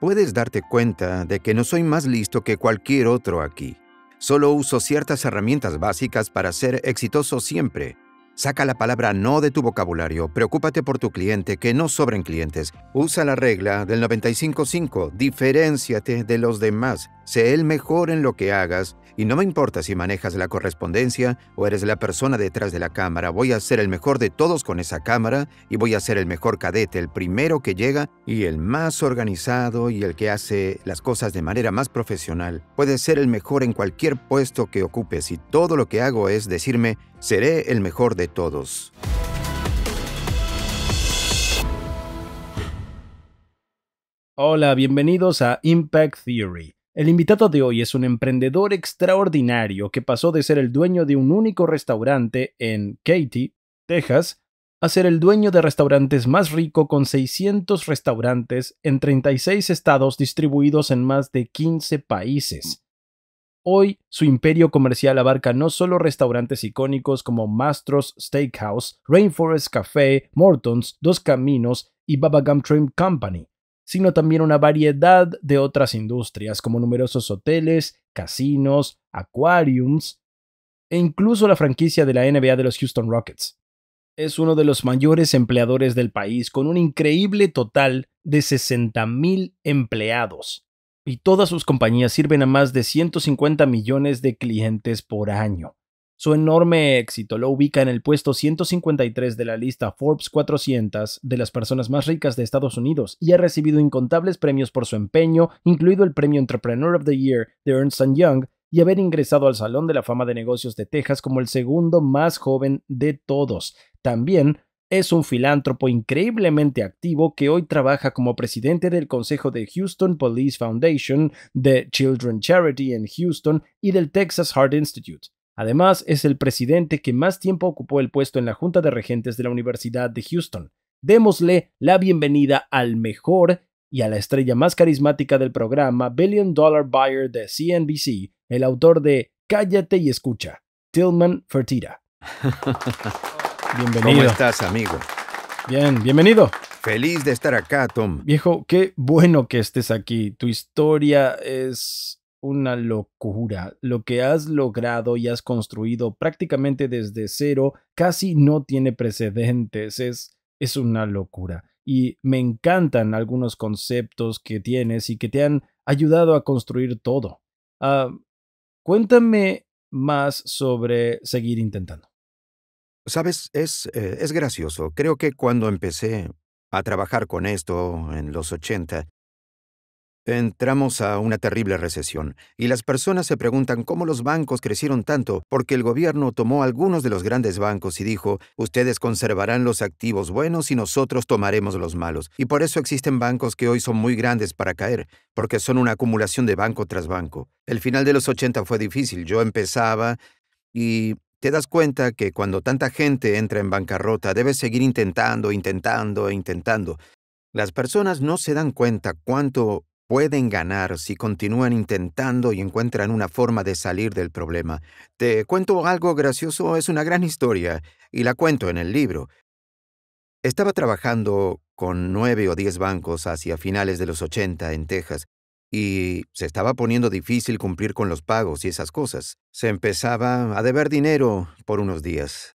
Puedes darte cuenta de que no soy más listo que cualquier otro aquí. Solo uso ciertas herramientas básicas para ser exitoso siempre. Saca la palabra no de tu vocabulario, preocúpate por tu cliente, que no sobren clientes. Usa la regla del 95-5, diferénciate de los demás. Sé el mejor en lo que hagas y no me importa si manejas la correspondencia o eres la persona detrás de la cámara, voy a ser el mejor de todos con esa cámara y voy a ser el mejor cadete, el primero que llega y el más organizado y el que hace las cosas de manera más profesional. Puedes ser el mejor en cualquier puesto que ocupes y todo lo que hago es decirme, seré el mejor de todos. Hola, bienvenidos a Impact Theory el invitado de hoy es un emprendedor extraordinario que pasó de ser el dueño de un único restaurante en Katy, Texas, a ser el dueño de restaurantes más rico con 600 restaurantes en 36 estados distribuidos en más de 15 países. Hoy, su imperio comercial abarca no solo restaurantes icónicos como Mastros Steakhouse, Rainforest Café, Morton's, Dos Caminos y Baba Gum Trim Company, sino también una variedad de otras industrias como numerosos hoteles, casinos, aquariums e incluso la franquicia de la NBA de los Houston Rockets. Es uno de los mayores empleadores del país, con un increíble total de 60.000 empleados, y todas sus compañías sirven a más de 150 millones de clientes por año. Su enorme éxito lo ubica en el puesto 153 de la lista Forbes 400 de las personas más ricas de Estados Unidos y ha recibido incontables premios por su empeño, incluido el premio Entrepreneur of the Year de Ernst Young y haber ingresado al Salón de la Fama de Negocios de Texas como el segundo más joven de todos. También es un filántropo increíblemente activo que hoy trabaja como presidente del Consejo de Houston Police Foundation, de Children's Charity en Houston y del Texas Heart Institute. Además, es el presidente que más tiempo ocupó el puesto en la Junta de Regentes de la Universidad de Houston. Démosle la bienvenida al mejor y a la estrella más carismática del programa Billion Dollar Buyer de CNBC, el autor de Cállate y escucha, Tillman Fertitta. Bienvenido. ¿Cómo estás, amigo? Bien, bienvenido. Feliz de estar acá, Tom. Viejo, qué bueno que estés aquí. Tu historia es una locura. Lo que has logrado y has construido prácticamente desde cero casi no tiene precedentes. Es, es una locura. Y me encantan algunos conceptos que tienes y que te han ayudado a construir todo. Ah, cuéntame más sobre seguir intentando. Sabes, es, eh, es gracioso. Creo que cuando empecé a trabajar con esto en los 80, Entramos a una terrible recesión y las personas se preguntan cómo los bancos crecieron tanto porque el gobierno tomó algunos de los grandes bancos y dijo, ustedes conservarán los activos buenos y nosotros tomaremos los malos. Y por eso existen bancos que hoy son muy grandes para caer, porque son una acumulación de banco tras banco. El final de los 80 fue difícil, yo empezaba y te das cuenta que cuando tanta gente entra en bancarrota debes seguir intentando, intentando e intentando. Las personas no se dan cuenta cuánto pueden ganar si continúan intentando y encuentran una forma de salir del problema. Te cuento algo gracioso, es una gran historia, y la cuento en el libro. Estaba trabajando con nueve o diez bancos hacia finales de los 80 en Texas, y se estaba poniendo difícil cumplir con los pagos y esas cosas. Se empezaba a deber dinero por unos días.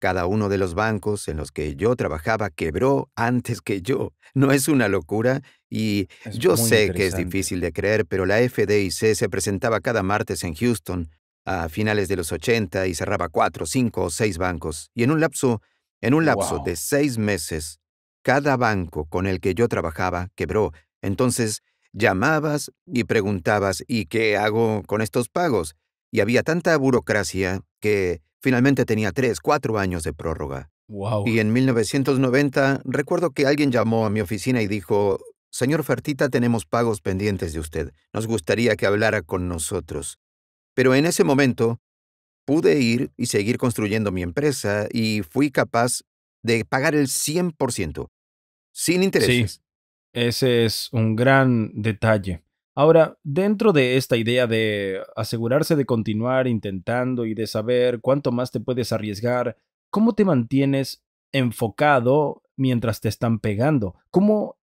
Cada uno de los bancos en los que yo trabajaba quebró antes que yo. ¿No es una locura? Y yo sé que es difícil de creer, pero la FDIC se presentaba cada martes en Houston a finales de los 80 y cerraba cuatro, cinco o seis bancos. Y en un lapso, en un lapso de seis meses, cada banco con el que yo trabajaba quebró. Entonces, llamabas y preguntabas, ¿y qué hago con estos pagos? Y había tanta burocracia que Finalmente tenía tres, cuatro años de prórroga. Y en 1990 recuerdo que alguien llamó a mi oficina y dijo, Señor Fertita, tenemos pagos pendientes de usted. Nos gustaría que hablara con nosotros. Pero en ese momento pude ir y seguir construyendo mi empresa y fui capaz de pagar el 100%, sin intereses. Sí, ese es un gran detalle. Ahora, dentro de esta idea de asegurarse de continuar intentando y de saber cuánto más te puedes arriesgar, ¿cómo te mantienes enfocado mientras te están pegando? ¿Cómo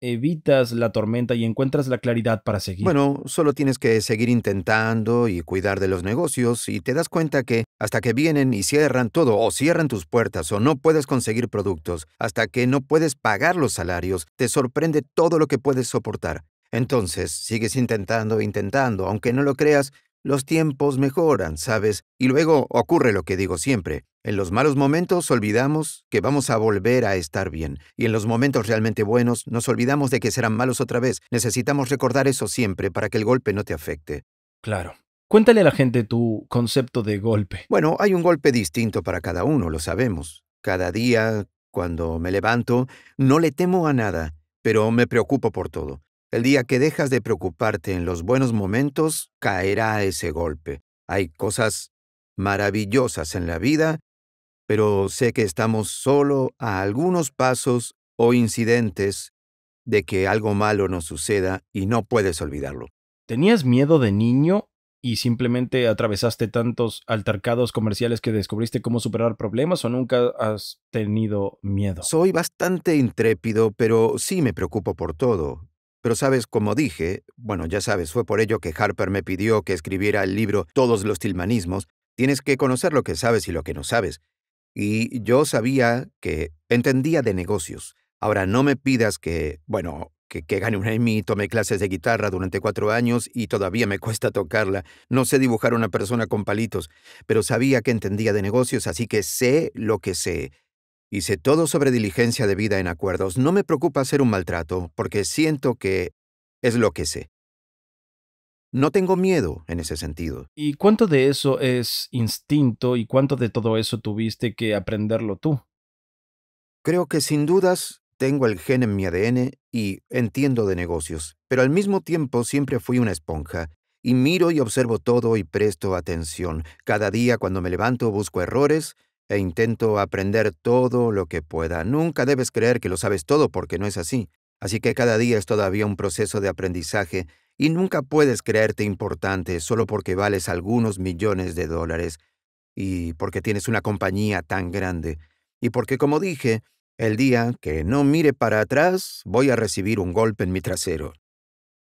evitas la tormenta y encuentras la claridad para seguir? Bueno, solo tienes que seguir intentando y cuidar de los negocios y te das cuenta que hasta que vienen y cierran todo o cierran tus puertas o no puedes conseguir productos, hasta que no puedes pagar los salarios, te sorprende todo lo que puedes soportar. Entonces, sigues intentando, intentando, aunque no lo creas, los tiempos mejoran, ¿sabes? Y luego ocurre lo que digo siempre. En los malos momentos olvidamos que vamos a volver a estar bien, y en los momentos realmente buenos nos olvidamos de que serán malos otra vez. Necesitamos recordar eso siempre para que el golpe no te afecte. Claro. Cuéntale a la gente tu concepto de golpe. Bueno, hay un golpe distinto para cada uno, lo sabemos. Cada día, cuando me levanto, no le temo a nada, pero me preocupo por todo. El día que dejas de preocuparte en los buenos momentos, caerá ese golpe. Hay cosas maravillosas en la vida, pero sé que estamos solo a algunos pasos o incidentes de que algo malo nos suceda y no puedes olvidarlo. ¿Tenías miedo de niño y simplemente atravesaste tantos altercados comerciales que descubriste cómo superar problemas o nunca has tenido miedo? Soy bastante intrépido, pero sí me preocupo por todo. Pero sabes, como dije, bueno, ya sabes, fue por ello que Harper me pidió que escribiera el libro Todos los Tilmanismos, tienes que conocer lo que sabes y lo que no sabes. Y yo sabía que entendía de negocios. Ahora no me pidas que, bueno, que, que gane un Emmy, tome clases de guitarra durante cuatro años y todavía me cuesta tocarla. No sé dibujar a una persona con palitos, pero sabía que entendía de negocios, así que sé lo que sé Hice todo sobre diligencia de vida en acuerdos. No me preocupa hacer un maltrato, porque siento que es lo que sé. No tengo miedo en ese sentido. ¿Y cuánto de eso es instinto y cuánto de todo eso tuviste que aprenderlo tú? Creo que sin dudas tengo el gen en mi ADN y entiendo de negocios, pero al mismo tiempo siempre fui una esponja y miro y observo todo y presto atención. Cada día cuando me levanto busco errores e intento aprender todo lo que pueda. Nunca debes creer que lo sabes todo porque no es así. Así que cada día es todavía un proceso de aprendizaje y nunca puedes creerte importante solo porque vales algunos millones de dólares y porque tienes una compañía tan grande. Y porque, como dije, el día que no mire para atrás voy a recibir un golpe en mi trasero.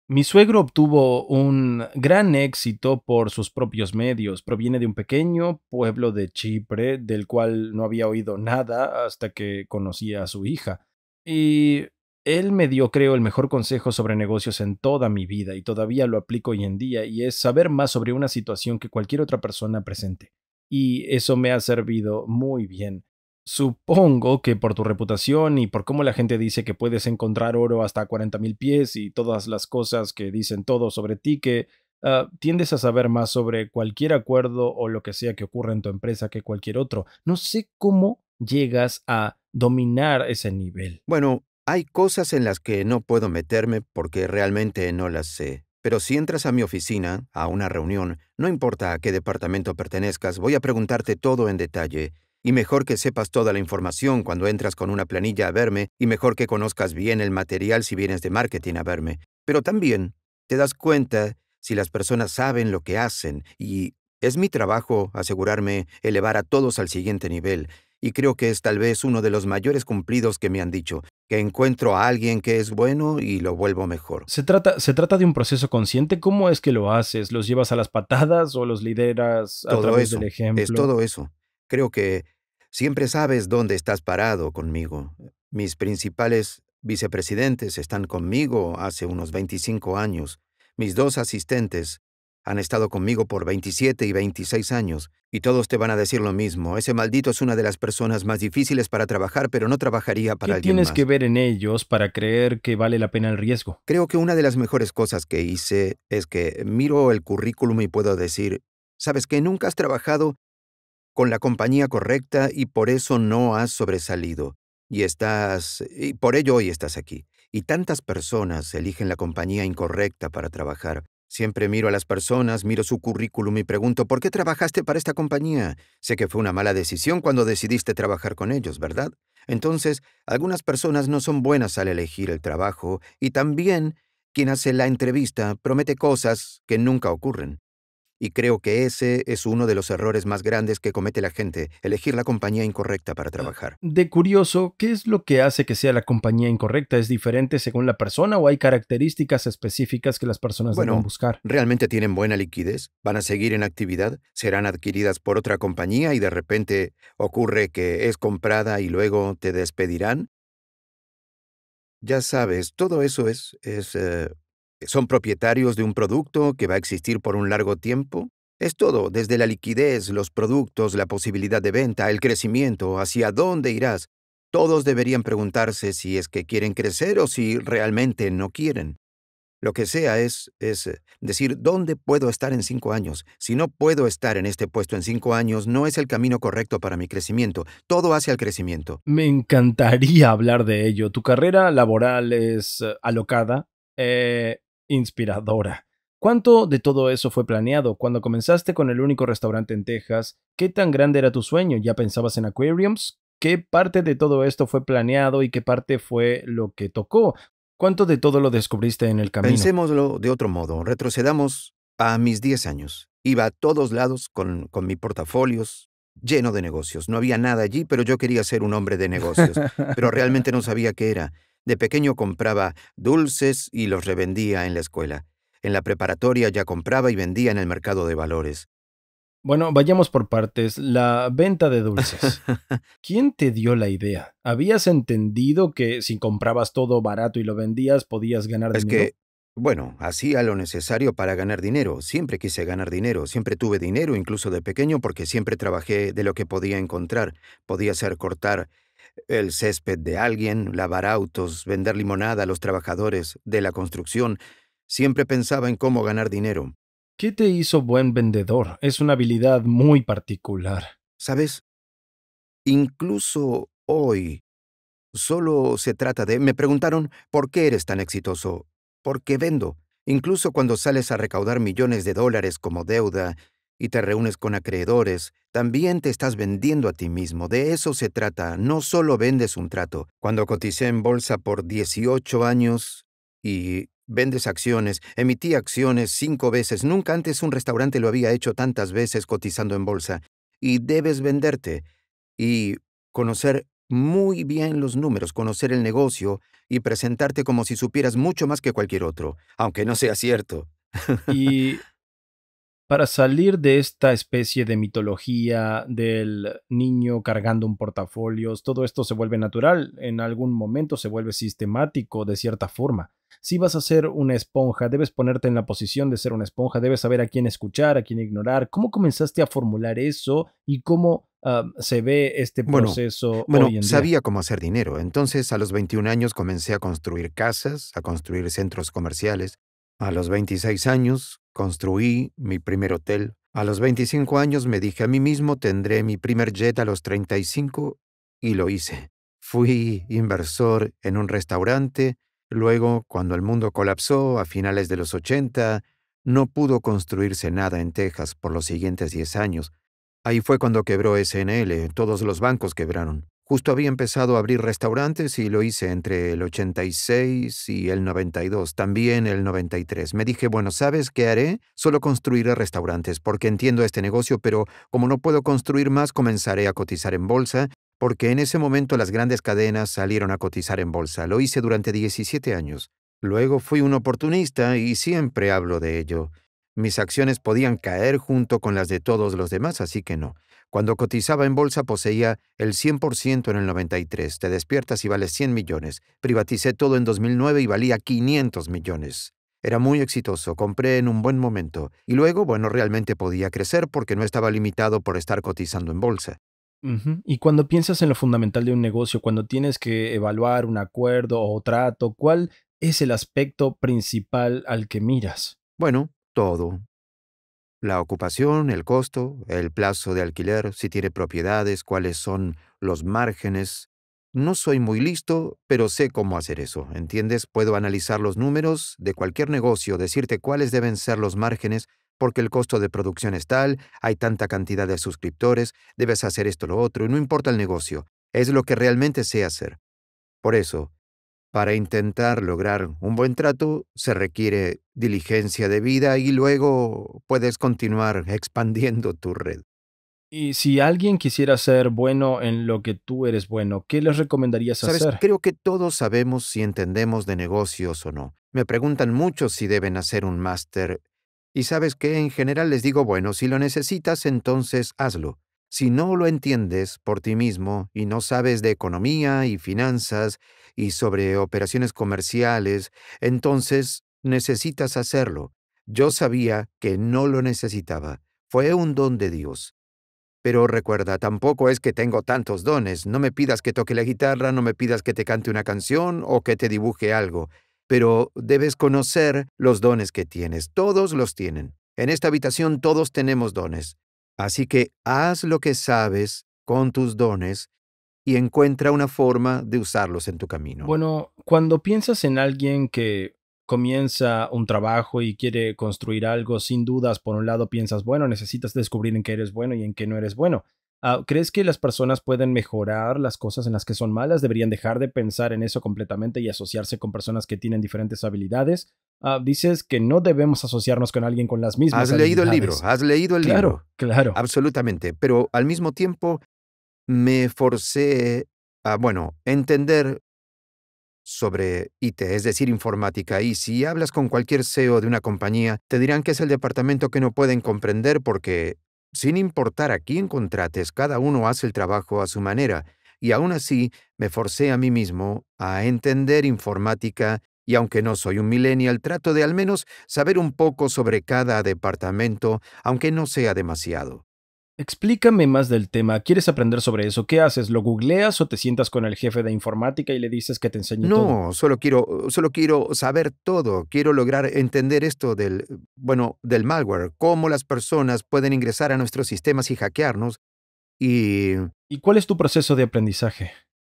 Mi suegro obtuvo un gran éxito por sus propios medios. Proviene de un pequeño pueblo de Chipre del cual no había oído nada hasta que conocí a su hija. Y él me dio, creo, el mejor consejo sobre negocios en toda mi vida y todavía lo aplico hoy en día y es saber más sobre una situación que cualquier otra persona presente. Y eso me ha servido muy bien. Supongo que por tu reputación y por cómo la gente dice que puedes encontrar oro hasta 40.000 pies y todas las cosas que dicen todo sobre ti, que ah, tiendes a saber más sobre cualquier acuerdo o lo que sea que ocurra en tu empresa que cualquier otro. No sé cómo llegas a dominar ese nivel. Bueno, hay cosas en las que no puedo meterme porque realmente no las sé. Pero si entras a mi oficina, a una reunión, no importa a qué departamento pertenezcas, voy a preguntarte todo en detalle y mejor que sepas toda la información cuando entras con una planilla a verme, y mejor que conozcas bien el material si vienes de marketing a verme. Pero también te das cuenta si las personas saben lo que hacen, y es mi trabajo asegurarme elevar a todos al siguiente nivel, y creo que es tal vez uno de los mayores cumplidos que me han dicho, que encuentro a alguien que es bueno y lo vuelvo mejor. Se trata, se trata de un proceso consciente. ¿Cómo es que lo haces? ¿Los llevas a las patadas o los lideras a través del ejemplo? Es todo eso. Creo que Siempre sabes dónde estás parado conmigo. Mis principales vicepresidentes están conmigo hace unos 25 años. Mis dos asistentes han estado conmigo por 27 y 26 años, y todos te van a decir lo mismo. Ese maldito es una de las personas más difíciles para trabajar, pero no trabajaría para ¿Qué tienes que ver en ellos para creer que vale la pena el riesgo? Creo que una de las mejores cosas que hice es que miro el currículum y puedo decir, ¿sabes que nunca has trabajado con la compañía correcta y por eso no has sobresalido. Y estás... y por ello hoy estás aquí. Y tantas personas eligen la compañía incorrecta para trabajar. Siempre miro a las personas, miro su currículum y pregunto, ¿por qué trabajaste para esta compañía? Sé que fue una mala decisión cuando decidiste trabajar con ellos, ¿verdad? Entonces, algunas personas no son buenas al elegir el trabajo y también quien hace la entrevista promete cosas que nunca ocurren. Y creo que ese es uno de los errores más grandes que comete la gente, elegir la compañía incorrecta para ah, trabajar. De curioso, ¿qué es lo que hace que sea la compañía incorrecta? ¿Es diferente según la persona o hay características específicas que las personas van deben buscar? ¿Realmente tienen buena liquidez? ¿Van a seguir en actividad? ¿Serán adquiridas por otra compañía y de repente ocurre que es comprada y luego te despedirán? Ya sabes, todo eso es, es eh, son propietarios de un producto que va a existir por un largo tiempo. Es todo, desde la liquidez, los productos, la posibilidad de venta, el crecimiento, hacia dónde irás. Todos deberían preguntarse si es que quieren crecer o si realmente no quieren. Lo que sea es, es eh, decir, ¿dónde puedo estar en cinco años? Si no puedo estar en este puesto en cinco años, no es el camino correcto para mi crecimiento. Todo hacia el crecimiento. Me encantaría hablar de ello. Tu carrera laboral es eh, alocada. Eh, inspiradora. ¿Cuánto de todo eso fue planeado? Cuando comenzaste con el único restaurante en Texas, ¿qué tan grande era tu sueño? ¿Ya pensabas en aquariums? ¿Qué parte de todo esto fue planeado y qué parte fue lo que tocó? ¿Cuánto de todo lo descubriste en el camino? Pensémoslo de otro modo. Retrocedamos a mis 10 años. Iba a todos lados con, mi portafolios lleno de negocios. No había nada allí, pero yo quería ser un hombre de negocios. pero realmente no sabía qué era. De pequeño compraba dulces y los revendía en la escuela. En la preparatoria ya compraba y vendía en el mercado de valores. Bueno, vayamos por partes. La venta de dulces. ¿Quién te dio la idea? ¿Habías entendido que si comprabas todo barato y lo vendías podías ganar dinero? Es que, bueno, hacía lo necesario para ganar dinero. Siempre quise ganar dinero. Siempre tuve dinero, incluso de pequeño, porque siempre trabajé de lo que podía encontrar. Podía ser cortar el césped de alguien, lavar autos, vender limonada a los trabajadores de la construcción, siempre pensaba en cómo ganar dinero. ¿Qué te hizo buen vendedor? Es una habilidad muy particular. ¿Sabes? Incluso hoy. Solo se trata de... Me preguntaron, ¿por qué eres tan exitoso? ¿Por qué vendo? Incluso cuando sales a recaudar millones de dólares como deuda, y te reúnes con acreedores, también te estás vendiendo a ti mismo. De eso se trata. No solo vendes un trato. Cuando coticé en bolsa por 18 años y vendes acciones, emití acciones cinco veces. Nunca antes un restaurante lo había hecho tantas veces cotizando en bolsa. Y debes venderte y conocer muy bien los números, conocer el negocio y presentarte como si supieras mucho más que cualquier otro, aunque no sea cierto. y para salir de esta especie de mitología del niño cargando un portafolio, todo esto se vuelve natural, en algún momento se vuelve sistemático de cierta forma. Si vas a ser una esponja, debes ponerte en la posición de ser una esponja, debes saber a quién escuchar, a quién ignorar. ¿Cómo comenzaste a formular eso y cómo ah, se ve este proceso? Bueno, hoy en día? sabía cómo hacer dinero, entonces a los 21 años comencé a construir casas, a construir centros comerciales, a los 26 años construí mi primer hotel. A los 25 años me dije a mí mismo tendré mi primer jet a los 35 y lo hice. Fui inversor en un restaurante, luego cuando el mundo colapsó a finales de los 80, no pudo construirse nada en Texas por los siguientes 10 años. Ahí fue cuando quebró SNL, todos los bancos quebraron. Justo había empezado a abrir restaurantes y lo hice entre el 86 y el 92, también el 93. Me dije, bueno, ¿sabes qué haré? Solo construiré restaurantes porque entiendo este negocio, pero como no puedo construir más, comenzaré a cotizar en bolsa, porque en ese momento las grandes cadenas salieron a cotizar en bolsa. Lo hice durante 17 años. Luego fui un oportunista y siempre hablo de ello. Mis acciones podían caer junto con las de todos los demás, así que no. Cuando cotizaba en bolsa poseía el 100% en el 93. Te despiertas y vale 100 millones. Privaticé todo en 2009 y valía 500 millones. Era muy exitoso, compré en un buen momento. Y luego, bueno, realmente podía crecer porque no estaba limitado por estar cotizando en bolsa. Y cuando piensas en lo fundamental de un negocio, cuando tienes que evaluar un acuerdo o trato, ¿cuál es el aspecto principal al que miras? Bueno, todo, la ocupación, el costo, el plazo de alquiler, si tiene propiedades, cuáles son los márgenes. No soy muy listo, pero sé cómo hacer eso, ¿entiendes? Puedo analizar los números de cualquier negocio, decirte cuáles deben ser los márgenes, porque el costo de producción es tal, hay tanta cantidad de suscriptores, debes hacer esto lo otro, y no importa el negocio, es lo que realmente sé hacer. Por eso, para intentar lograr un buen trato se requiere diligencia de vida y luego puedes continuar expandiendo tu red. Y si alguien quisiera ser bueno en lo que tú eres bueno, ¿qué les recomendarías hacer? Creo que todos sabemos si entendemos de negocios o no. Me preguntan mucho si deben hacer un máster. Y sabes que en general les digo, bueno, si lo necesitas, entonces hazlo. Si no lo entiendes por ti mismo y no sabes de economía y finanzas y sobre operaciones comerciales, entonces necesitas hacerlo. Yo sabía que no lo necesitaba. Fue un don de Dios. Pero recuerda, tampoco es que tengo tantos dones. No me pidas que toque la guitarra, no me pidas que te cante una canción o que te dibuje algo. Pero debes conocer los dones que tienes. Todos los tienen. En esta habitación todos tenemos dones. Así que haz lo que sabes con tus dones y encuentra una forma de usarlos en tu camino. Bueno, cuando piensas en alguien que comienza un trabajo y quiere construir algo, sin dudas, por un lado piensas, bueno, necesitas descubrir en qué eres bueno y en qué no eres bueno. Ah, ¿Crees que las personas pueden mejorar las cosas en las que son malas? ¿Deberían dejar de pensar en eso completamente y asociarse con personas que tienen diferentes habilidades? Ah, dices que no debemos asociarnos con alguien con las mismas. Has leído el libro, has leído el libro. Claro, claro. Absolutamente, pero al mismo tiempo me forcé a, bueno, entender sobre IT, es decir, informática, y si hablas con cualquier CEO de una compañía, te dirán que es el departamento que no pueden comprender porque sin importar a quién contrates, cada uno hace el trabajo a su manera, y aún así me forcé a mí mismo a entender informática y aunque no soy un millennial, trato de al menos saber un poco sobre cada departamento, aunque no sea demasiado. Explícame más del tema. ¿Quieres aprender sobre eso? ¿Qué haces? ¿Lo googleas o te sientas con el jefe de informática y le dices que te enseñe todo? No, solo quiero, solo quiero saber todo. Quiero lograr entender esto del, bueno, del malware, cómo las personas pueden ingresar a nuestros sistemas y hackearnos. Y... ¿Y cuál es tu proceso de aprendizaje?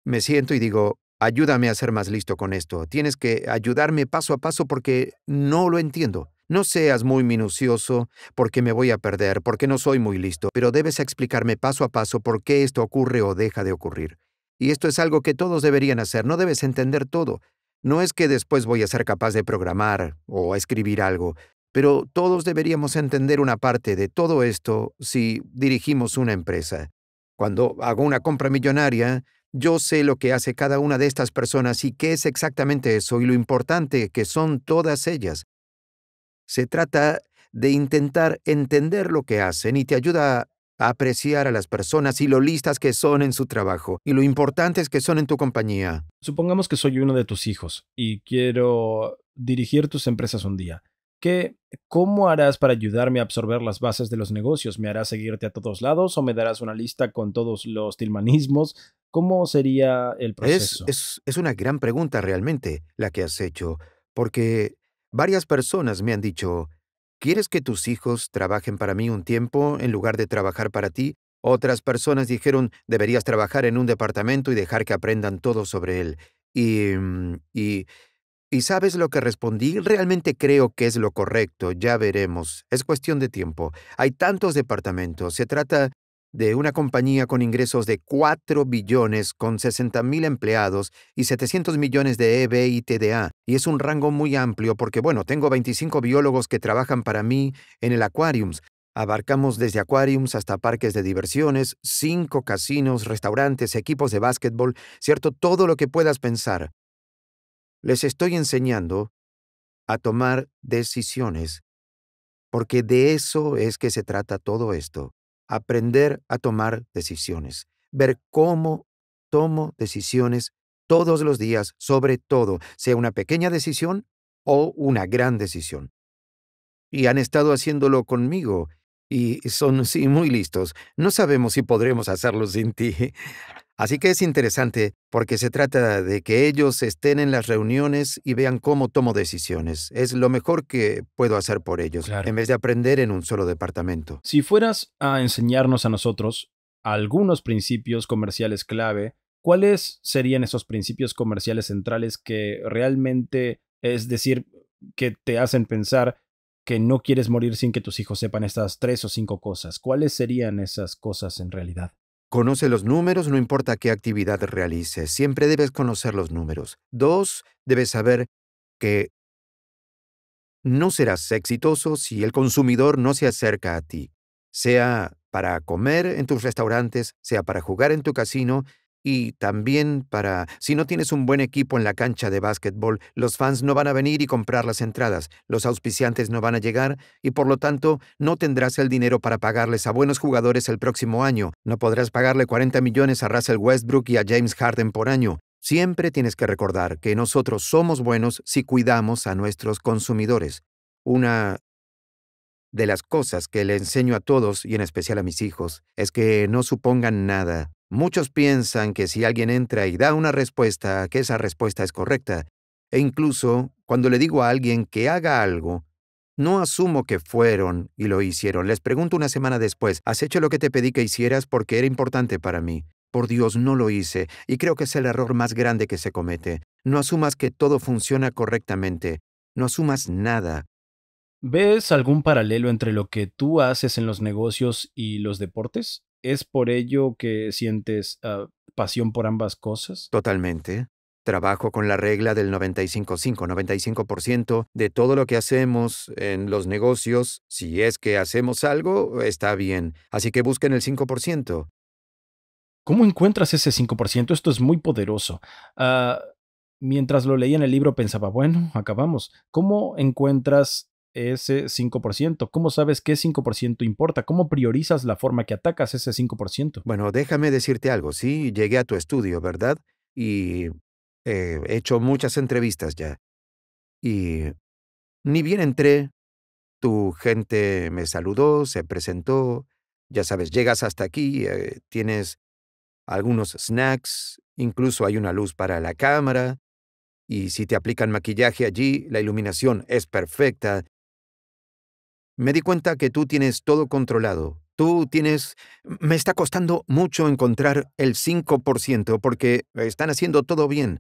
Me siento y digo, ayúdame a ser más listo con esto. Tienes que ayudarme paso a paso porque no lo entiendo. No seas muy minucioso, porque me voy a perder, porque no soy muy listo, pero debes explicarme paso a paso por qué esto ocurre o deja de ocurrir. Y esto es algo que todos deberían hacer, no debes entender todo. No es que después voy a ser capaz de programar o escribir algo, pero todos deberíamos entender una parte de todo esto si dirigimos una empresa. Cuando hago una compra millonaria, yo sé lo que hace cada una de estas personas y qué es exactamente eso y lo importante que son todas ellas. Se trata de intentar entender lo que hacen y te ayuda a apreciar a las personas y lo listas que son en su trabajo y lo importantes que son en tu compañía. Supongamos que soy uno de tus hijos y quiero dirigir tus empresas un día. ¿Qué, ¿Cómo harás para ayudarme a absorber las bases de los negocios? ¿Me harás seguirte a todos lados o me darás una lista con todos los tilmanismos? ¿Cómo sería el proceso? Es, es una gran pregunta realmente la que has hecho, porque Varias personas me han dicho, ¿quieres que tus hijos trabajen para mí un tiempo en lugar de trabajar para ti? Otras personas dijeron, deberías trabajar en un departamento y dejar que aprendan todo sobre él. Y... Mm, y... ¿Y sabes lo que respondí? Realmente creo que es lo correcto, ya veremos. Es cuestión de tiempo. Hay tantos departamentos. Se trata de una compañía con ingresos de 4 billones con 60 mil empleados y 700 millones de EBITDA. Y es un rango muy amplio porque, bueno, tengo 25 biólogos que trabajan para mí en el Aquariums. Abarcamos desde aquariums hasta parques de diversiones, cinco casinos, restaurantes, equipos de básquetbol, cierto, todo lo que puedas pensar. Les estoy enseñando a tomar decisiones, porque de eso es que se trata todo esto aprender a tomar decisiones, ver cómo tomo decisiones todos los días, sobre todo, sea una pequeña decisión o una gran decisión. Y han estado haciéndolo conmigo, y son, sí, muy listos. No sabemos si podremos hacerlo sin ti. Así que es interesante porque se trata de que ellos estén en las reuniones y vean cómo tomo decisiones. Es lo mejor que puedo hacer por ellos, en vez de aprender en un solo departamento. Si fueras a enseñarnos a nosotros algunos principios comerciales clave, ¿cuáles serían esos principios comerciales centrales que realmente, es decir, que te hacen pensar que no quieres morir sin que tus hijos sepan estas tres o cinco cosas? ¿Cuáles serían esas cosas en realidad? Conoce los números, no importa qué actividad realices, siempre debes conocer los números. Dos, debes saber que no serás exitoso si el consumidor no se acerca a ti, sea para comer en tus restaurantes, sea para jugar en tu casino, y también para, si no tienes un buen equipo en la cancha de básquetbol, los fans no van a venir y comprar las entradas, los auspiciantes no van a llegar y por lo tanto no tendrás el dinero para pagarles a buenos jugadores el próximo año, no podrás pagarle 40 millones a Russell Westbrook y a James Harden por año. Siempre tienes que recordar que nosotros somos buenos si cuidamos a nuestros consumidores. Una de las cosas que le enseño a todos y en especial a mis hijos es que no supongan nada Muchos piensan que si alguien entra y da una respuesta, que esa respuesta es correcta, e incluso cuando le digo a alguien que haga algo, no asumo que fueron y lo hicieron. Les pregunto una semana después, ¿has hecho lo que te pedí que hicieras porque era importante para mí? Por Dios, no lo hice, y creo que es el error más grande que se comete. No asumas que todo funciona correctamente. No asumas nada. ¿Ves algún paralelo entre lo que tú haces en los negocios y los deportes? ¿Es por ello que sientes ah, pasión por ambas cosas? Totalmente. Trabajo con la regla del 95-5, 95% de todo lo que hacemos en los negocios, si es que hacemos algo, está bien. Así que busquen el 5%. ¿Cómo encuentras ese 5%? Esto es muy poderoso. Ah, mientras lo leía en el libro pensaba, bueno, acabamos. ¿Cómo encuentras ese 5%? ¿Cómo sabes qué 5% importa? ¿Cómo priorizas la forma que atacas ese 5%? Bueno, déjame decirte algo. Sí, llegué a tu estudio, ¿verdad? Y eh, he hecho muchas entrevistas ya. Y ni bien entré, tu gente me saludó, se presentó. Ya sabes, llegas hasta aquí, eh, tienes algunos snacks, incluso hay una luz para la cámara. Y si te aplican maquillaje allí, la iluminación es perfecta me di cuenta que tú tienes todo controlado. Tú tienes... Me está costando mucho encontrar el 5% porque están haciendo todo bien.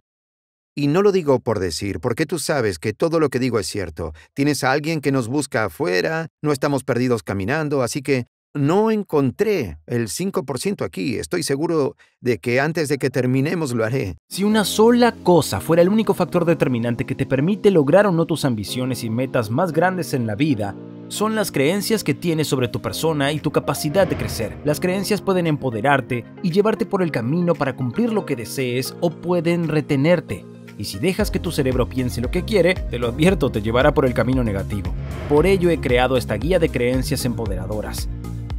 Y no lo digo por decir, porque tú sabes que todo lo que digo es cierto. Tienes a alguien que nos busca afuera, no estamos perdidos caminando, así que no encontré el 5% aquí. Estoy seguro de que antes de que terminemos lo haré. Si una sola cosa fuera el único factor determinante que te permite lograr o no tus ambiciones y metas más grandes en la vida, son las creencias que tienes sobre tu persona y tu capacidad de crecer. Las creencias pueden empoderarte y llevarte por el camino para cumplir lo que desees o pueden retenerte. Y si dejas que tu cerebro piense lo que quiere, te lo advierto, te llevará por el camino negativo. Por ello he creado esta guía de creencias empoderadoras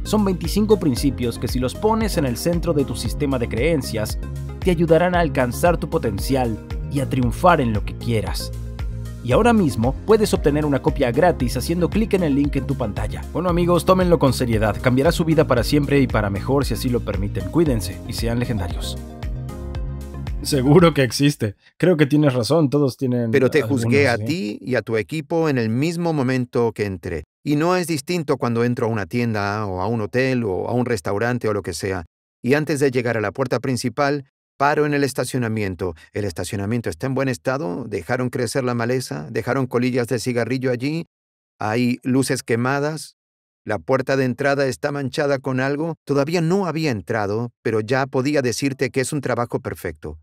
son 25 principios que si los pones en el centro de tu sistema de creencias, te ayudarán a alcanzar tu potencial y a triunfar en lo que quieras. Y ahora mismo puedes obtener una copia gratis haciendo clic en el link en tu pantalla. Bueno amigos, tómenlo con seriedad, cambiará su vida para siempre y para mejor si así lo permiten. Cuídense y sean legendarios. Seguro que existe. Creo que tienes razón, todos tienen... Pero te juzgué a ¿eh? ti y a tu equipo en el mismo momento que entré. Y no es distinto cuando entro a una tienda o a un hotel o a un restaurante o lo que sea, y antes de llegar a la puerta principal, paro en el estacionamiento. El estacionamiento está en buen estado, dejaron crecer la maleza, dejaron colillas de cigarrillo allí, hay luces quemadas, la puerta de entrada está manchada con algo, todavía no había entrado, pero ya podía decirte que es un trabajo perfecto.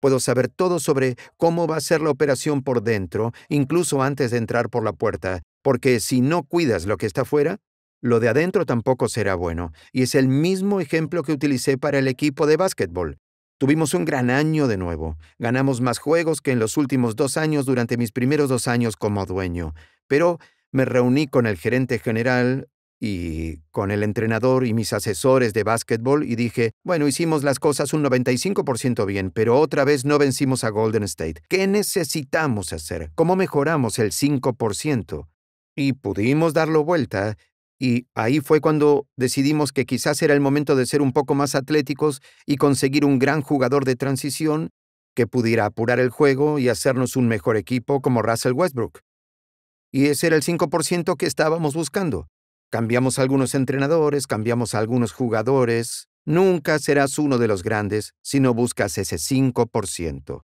Puedo saber todo sobre cómo va a ser la operación por dentro, incluso antes de entrar por la puerta, porque si no cuidas lo que está fuera, lo de adentro tampoco será bueno, y es el mismo ejemplo que utilicé para el equipo de básquetbol. Tuvimos un gran año de nuevo, ganamos más juegos que en los últimos dos años durante mis primeros dos años como dueño, pero me reuní con el gerente general, y con el entrenador y mis asesores de básquetbol y dije, bueno, hicimos las cosas un 95% bien, pero otra vez no vencimos a Golden State. ¿Qué necesitamos hacer? ¿Cómo mejoramos el 5%? Y pudimos darlo vuelta. Y ahí fue cuando decidimos que quizás era el momento de ser un poco más atléticos y conseguir un gran jugador de transición que pudiera apurar el juego y hacernos un mejor equipo como Russell Westbrook. Y ese era el 5% que estábamos buscando. Cambiamos algunos entrenadores, cambiamos algunos jugadores. Nunca serás uno de los grandes si no buscas ese 5%.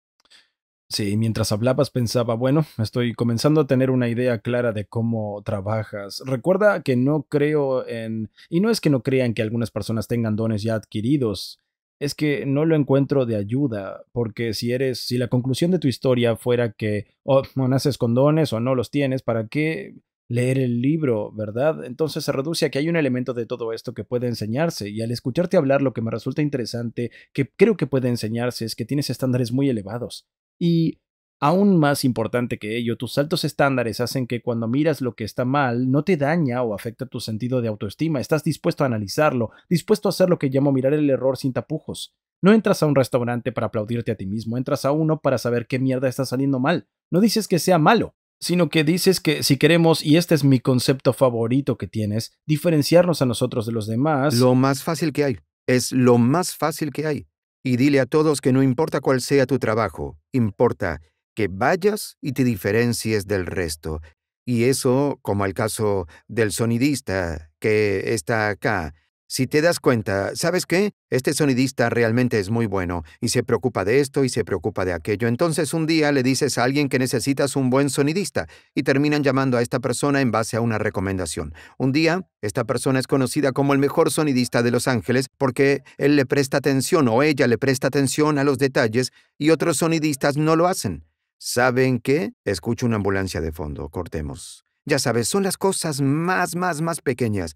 Sí, mientras hablabas pensaba, bueno, estoy comenzando a tener una idea clara de cómo trabajas. Recuerda que no creo en... Y no es que no crean que algunas personas tengan dones ya adquiridos, es que no lo encuentro de ayuda, porque si eres... Si la conclusión de tu historia fuera que, oh, O naces con dones o no los tienes, ¿para qué leer el libro, ¿verdad? Entonces se reduce a que hay un elemento de todo esto que puede enseñarse y al escucharte hablar lo que me resulta interesante, que creo que puede enseñarse, es que tienes estándares muy elevados. Y aún más importante que ello, tus altos estándares hacen que cuando miras lo que está mal no te daña o afecta tu sentido de autoestima, estás dispuesto a analizarlo, dispuesto a hacer lo que llamo mirar el error sin tapujos. No entras a un restaurante para aplaudirte a ti mismo, entras a uno para saber qué mierda está saliendo mal. No dices que sea malo, sino que dices que si queremos, y este es mi concepto favorito que tienes, diferenciarnos a nosotros de los demás. Lo más fácil que hay, es lo más fácil que hay. Y dile a todos que no importa cuál sea tu trabajo, importa que vayas y te diferencies del resto. Y eso, como el caso del sonidista que está acá, si te das cuenta, ¿sabes qué? Este sonidista realmente es muy bueno y se preocupa de esto y se preocupa de aquello. Entonces un día le dices a alguien que necesitas un buen sonidista y terminan llamando a esta persona en base a una recomendación. Un día, esta persona es conocida como el mejor sonidista de Los Ángeles porque él le presta atención o ella le presta atención a los detalles y otros sonidistas no lo hacen. ¿Saben qué? Escucho una ambulancia de fondo, cortemos. Ya sabes, son las cosas más, más, más pequeñas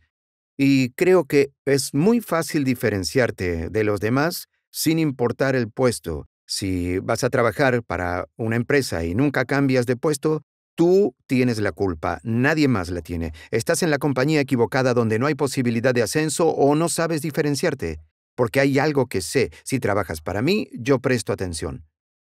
y creo que es muy fácil diferenciarte de los demás sin importar el puesto. Si vas a trabajar para una empresa y nunca cambias de puesto, tú tienes la culpa, nadie más la tiene. Estás en la compañía equivocada donde no hay posibilidad de ascenso o no sabes diferenciarte. Porque hay algo que sé, si trabajas para mí, yo presto atención.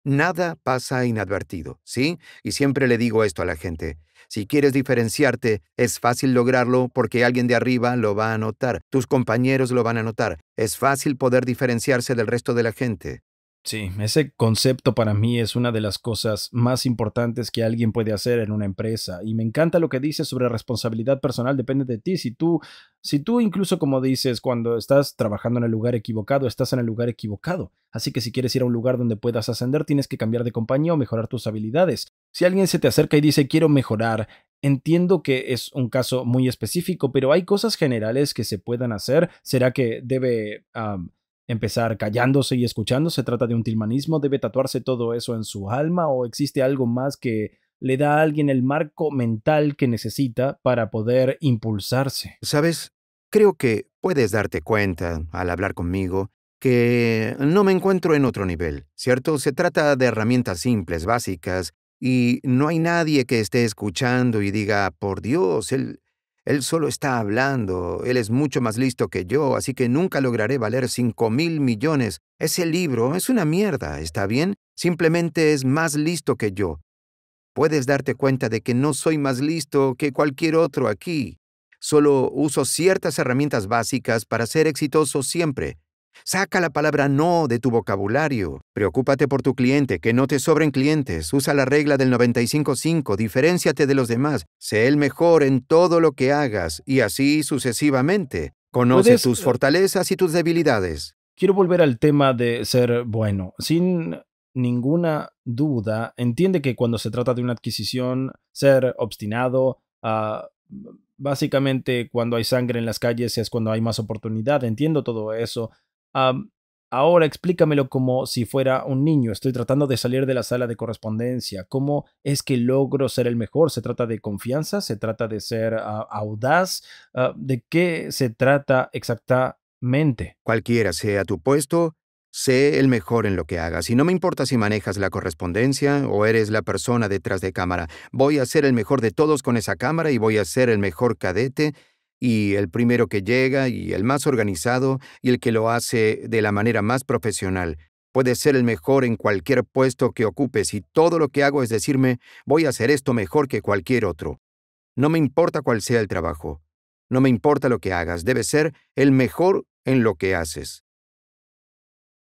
Nada pasa inadvertido, ¿sí? Y siempre le digo esto a la gente. Si quieres diferenciarte, es fácil lograrlo porque alguien de arriba lo va a notar, tus compañeros lo van a notar. Es fácil poder diferenciarse del resto de la gente. Sí, ese concepto para mí es una de las cosas más importantes que alguien puede hacer en una empresa. Y me encanta lo que dices sobre responsabilidad personal, depende de ti. Si tú, si tú incluso como dices, cuando estás trabajando en el lugar equivocado, estás en el lugar equivocado. Así que si quieres ir a un lugar donde puedas ascender, tienes que cambiar de compañía o mejorar tus habilidades. Si alguien se te acerca y dice, quiero mejorar, Entiendo que es un caso muy específico, pero hay cosas generales que se puedan hacer. ¿Será que debe empezar callándose y escuchando? ¿Se trata de un tilmanismo? ¿Debe tatuarse todo eso en su alma? ¿O existe algo más que le da a alguien el marco mental que necesita para poder impulsarse? Sabes, creo que puedes darte cuenta al hablar conmigo que no me encuentro en otro nivel, ¿cierto? Se trata de herramientas simples, básicas, y no hay nadie que esté escuchando y diga, por Dios, él él solo está hablando, él es mucho más listo que yo, así que nunca lograré valer cinco mil millones. Ese libro es una mierda, ¿está bien? Simplemente es más listo que yo. Puedes darte cuenta de que no soy más listo que cualquier otro aquí. Solo uso ciertas herramientas básicas para ser exitoso siempre. Saca la palabra no de tu vocabulario. Preocúpate por tu cliente, que no te sobren clientes. Usa la regla del 95-5, diferenciate de los demás. Sé el mejor en todo lo que hagas y así sucesivamente. Conoce tus eh, fortalezas y tus debilidades. Quiero volver al tema de ser bueno. Sin ninguna duda, entiende que cuando se trata de una adquisición, ser obstinado, ah, básicamente cuando hay sangre en las calles es cuando hay más oportunidad, entiendo todo eso, ahora explícamelo como si fuera un niño. Estoy tratando de salir de la sala de correspondencia. ¿Cómo es que logro ser el mejor? ¿Se trata de confianza? ¿Se trata de ser ah, audaz? Ah, ¿De qué se trata exactamente? Cualquiera sea tu puesto, Sé el mejor en lo que hagas y no me importa si manejas la correspondencia o eres la persona detrás de cámara. Voy a ser el mejor de todos con esa cámara y voy a ser el mejor cadete y el primero que llega y el más organizado y el que lo hace de la manera más profesional. Puede ser el mejor en cualquier puesto que ocupes y todo lo que hago es decirme, voy a hacer esto mejor que cualquier otro. No me importa cuál sea el trabajo. No me importa lo que hagas. Debes ser el mejor en lo que haces.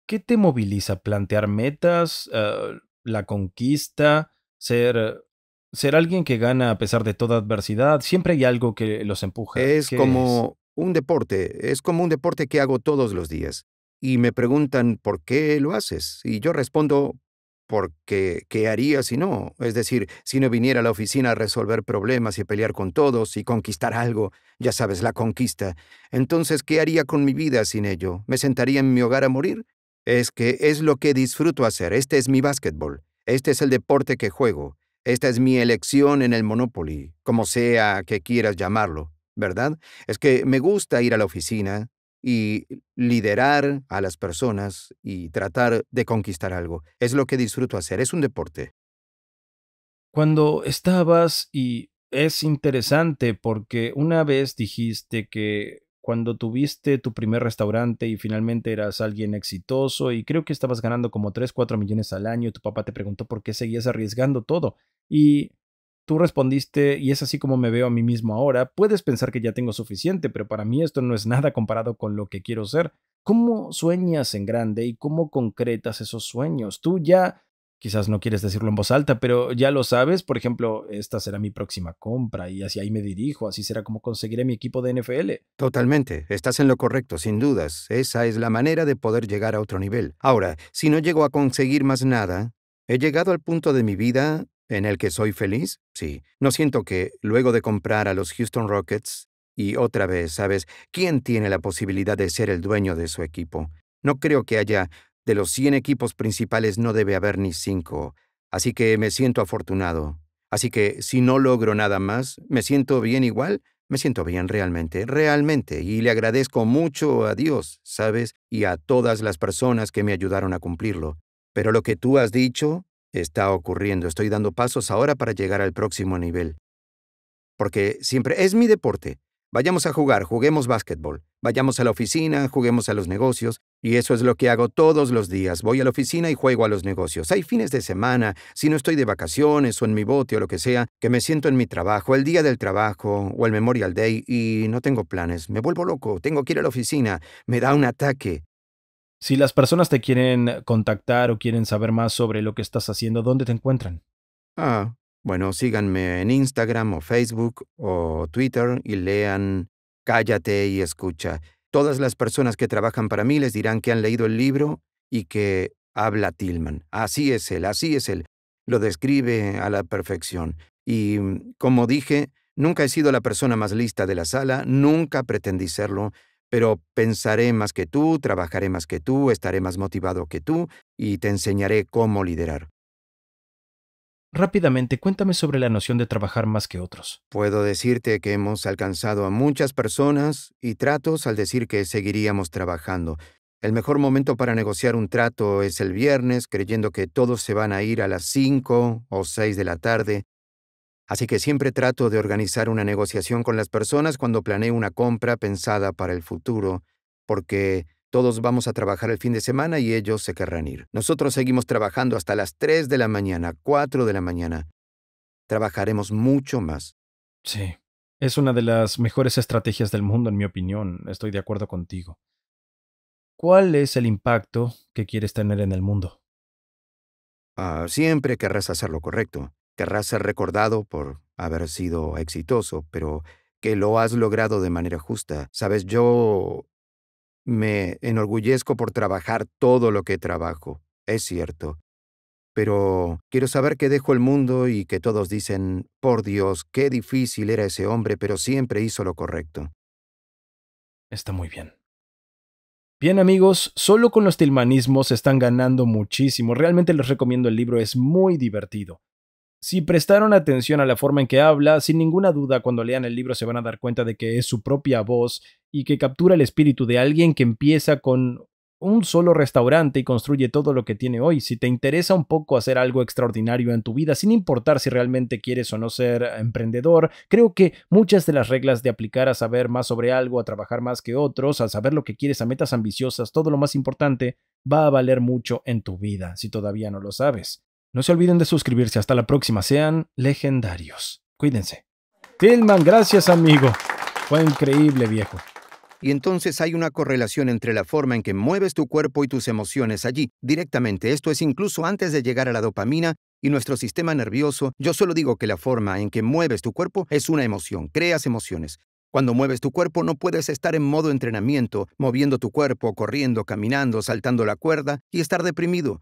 ¿Qué te moviliza? ¿Plantear metas? Eh, ¿La conquista? ¿Ser ser alguien que gana a pesar de toda adversidad, siempre hay algo que los empuja. Es como un deporte, es como un deporte que hago todos los días. Y me preguntan, ¿por qué lo haces? Y yo respondo, porque ¿qué haría si no? Es decir, si no viniera a la oficina a resolver problemas y a pelear con todos y conquistar algo, ya sabes, la conquista, entonces ¿qué haría con mi vida sin ello? ¿Me sentaría en mi hogar a morir? Es que es lo que disfruto hacer, este es mi básquetbol, este es el deporte que juego, esta es mi elección en el Monopoly, como sea que quieras llamarlo, ¿verdad? Es que me gusta ir a la oficina y liderar a las personas y tratar de conquistar algo. Es lo que disfruto hacer, es un deporte. Cuando estabas y es interesante porque una vez dijiste que cuando tuviste tu primer restaurante y finalmente eras alguien exitoso y creo que estabas ganando como 3, 4 millones al año y tu papá te preguntó por qué seguías arriesgando todo y tú respondiste y es así como me veo a mí mismo ahora, puedes pensar que ya tengo suficiente, pero para mí esto no es nada comparado con lo que quiero ser. ¿Cómo sueñas en grande y cómo concretas esos sueños? Tú ya quizás no quieres decirlo en voz alta, pero ya lo sabes, por ejemplo, esta será mi próxima compra y hacia ahí me dirijo, así será como conseguiré mi equipo de NFL. Totalmente, estás en lo correcto, sin dudas, esa es la manera de poder llegar a otro nivel. Ahora, si no llego a conseguir más nada, ¿he llegado al punto de mi vida en el que soy feliz? Sí, no siento que, luego de comprar a los Houston Rockets, y otra vez, ¿sabes? ¿Quién tiene la posibilidad de ser el dueño de su equipo? No creo que haya de los 100 equipos principales no debe haber ni 5, así que me siento afortunado. Así que si no logro nada más, me siento bien igual, me siento bien realmente, realmente, y le agradezco mucho a Dios, ¿sabes? Y a todas las personas que me ayudaron a cumplirlo. Pero lo que tú has dicho está ocurriendo, estoy dando pasos ahora para llegar al próximo nivel. Porque siempre es mi deporte, Vayamos a jugar, juguemos básquetbol, vayamos a la oficina, juguemos a los negocios, y eso es lo que hago todos los días. Voy a la oficina y juego a los negocios. Hay fines de semana, si no estoy de vacaciones o en mi bote o lo que sea, que me siento en mi trabajo, el día del trabajo o el Memorial Day y no tengo planes. Me vuelvo loco, tengo que ir a la oficina, me da un ataque. Si las personas te quieren contactar o quieren saber más sobre lo que estás haciendo, ¿dónde te encuentran? Ah, bueno, síganme en Instagram o Facebook o Twitter y lean Cállate y escucha. Todas las personas que trabajan para mí les dirán que han leído el libro y que habla Tillman. Así es él, así es él. Lo describe a la perfección. Y, mm, como dije, nunca he sido la persona más lista de la sala, nunca pretendí serlo, pero pensaré más que tú, trabajaré más que tú, estaré más motivado que tú y te enseñaré cómo liderar. Rápidamente, cuéntame sobre la noción de trabajar más que otros. Puedo decirte que hemos alcanzado a muchas personas y tratos al decir que seguiríamos trabajando. El mejor momento para negociar un trato es el viernes, creyendo que todos se van a ir a las 5 o 6 de la tarde. Así que siempre trato de organizar una negociación con las personas cuando planeo una compra pensada para el futuro, porque todos vamos a trabajar el fin de semana y ellos se querrán ir. Nosotros seguimos trabajando hasta las 3 de la mañana, 4 de la mañana. Trabajaremos mucho más. Sí. Es una de las mejores estrategias del mundo, en mi opinión. Estoy de acuerdo contigo. ¿Cuál es el impacto que quieres tener en el mundo? Ah, siempre querrás hacer lo correcto. Querrás ser recordado por haber sido exitoso, pero que lo has logrado de manera justa. Sabes, yo me enorgullezco por trabajar todo lo que trabajo, es cierto. Pero quiero saber que dejo el mundo y que todos dicen, por Dios, qué difícil era ese hombre, pero siempre hizo lo correcto. Está muy bien. Bien amigos, solo con los tilmanismos están ganando muchísimo. Realmente les recomiendo el libro, es muy divertido. Si prestaron atención a la forma en que habla, sin ninguna duda cuando lean el libro se van a dar cuenta de que es su propia voz y que captura el espíritu de alguien que empieza con un solo restaurante y construye todo lo que tiene hoy. Si te interesa un poco hacer algo extraordinario en tu vida, sin importar si realmente quieres o no ser eh, emprendedor, creo que muchas de las reglas de aplicar a saber más sobre algo, a trabajar más que otros, a saber lo que quieres, a metas ambiciosas, todo lo más importante, va a valer mucho en tu vida, si todavía no lo sabes. No se olviden de suscribirse. Hasta la próxima. Sean legendarios. Cuídense. Tillman, gracias amigo. Fue increíble, viejo. Y entonces hay una correlación entre la forma en que mueves tu cuerpo y tus emociones allí directamente. Esto es incluso antes de llegar a la dopamina y nuestro sistema nervioso. Yo solo digo que la forma en que mueves tu cuerpo es una emoción. Creas emociones. Cuando mueves tu cuerpo no puedes estar en modo entrenamiento, moviendo tu cuerpo, corriendo, caminando, saltando la cuerda y estar deprimido.